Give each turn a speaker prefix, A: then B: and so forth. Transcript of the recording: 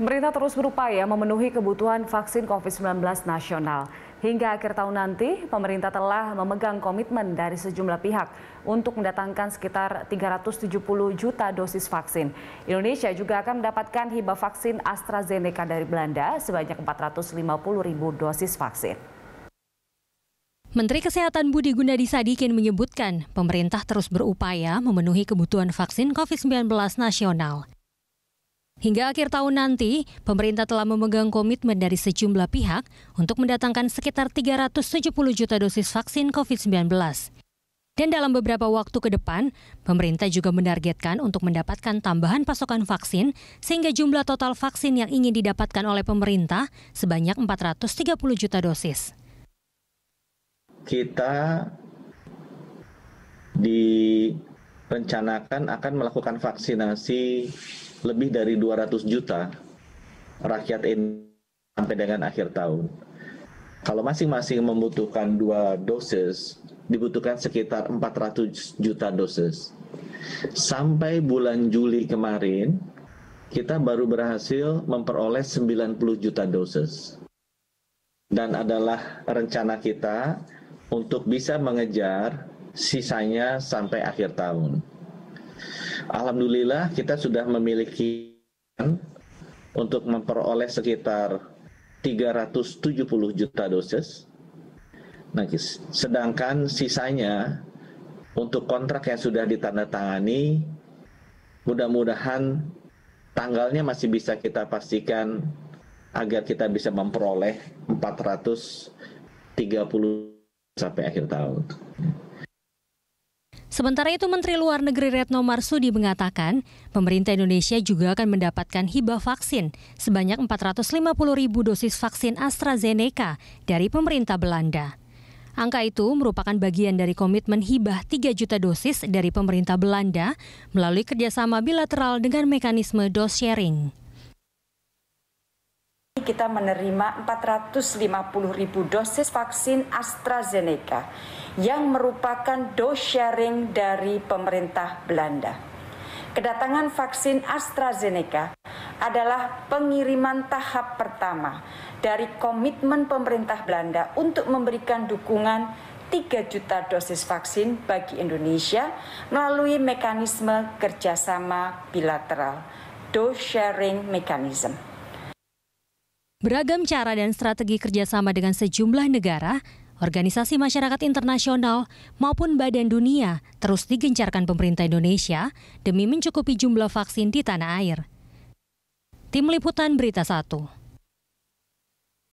A: Pemerintah terus berupaya memenuhi kebutuhan vaksin COVID-19 nasional. Hingga akhir tahun nanti, pemerintah telah memegang komitmen dari sejumlah pihak untuk mendatangkan sekitar 370 juta dosis vaksin. Indonesia juga akan mendapatkan hibah vaksin AstraZeneca dari Belanda sebanyak 450 ribu dosis vaksin.
B: Menteri Kesehatan Budi Gunadi Sadikin menyebutkan, pemerintah terus berupaya memenuhi kebutuhan vaksin COVID-19 nasional. Hingga akhir tahun nanti, pemerintah telah memegang komitmen dari sejumlah pihak untuk mendatangkan sekitar 370 juta dosis vaksin COVID-19. Dan dalam beberapa waktu ke depan, pemerintah juga menargetkan untuk mendapatkan tambahan pasokan vaksin sehingga jumlah total vaksin yang ingin didapatkan oleh pemerintah sebanyak 430 juta dosis.
C: Kita di rencanakan akan melakukan vaksinasi lebih dari 200 juta rakyat ini sampai dengan akhir tahun. Kalau masing-masing membutuhkan dua dosis, dibutuhkan sekitar 400 juta dosis. Sampai bulan Juli kemarin, kita baru berhasil memperoleh 90 juta dosis. Dan adalah rencana kita untuk bisa mengejar sisanya sampai akhir tahun. Alhamdulillah kita sudah memiliki untuk memperoleh sekitar 370 juta dosis. Nah, sedangkan sisanya untuk kontrak yang sudah ditandatangani, mudah-mudahan tanggalnya masih bisa kita pastikan agar kita bisa memperoleh 430 sampai akhir tahun.
B: Sementara itu Menteri Luar Negeri Retno Marsudi mengatakan, pemerintah Indonesia juga akan mendapatkan hibah vaksin sebanyak 450 ribu dosis vaksin AstraZeneca dari pemerintah Belanda. Angka itu merupakan bagian dari komitmen hibah 3 juta dosis dari pemerintah Belanda melalui kerjasama bilateral dengan mekanisme dos sharing
D: kita menerima 450 ribu dosis vaksin AstraZeneca yang merupakan dose sharing dari pemerintah Belanda. Kedatangan vaksin AstraZeneca adalah pengiriman tahap pertama dari komitmen pemerintah Belanda untuk memberikan dukungan 3 juta dosis vaksin bagi Indonesia melalui mekanisme kerjasama bilateral, dose sharing mechanism.
B: Beragam cara dan strategi kerjasama dengan sejumlah negara, organisasi masyarakat internasional, maupun badan dunia terus digencarkan pemerintah Indonesia demi mencukupi jumlah vaksin di tanah air. Tim Liputan Berita 1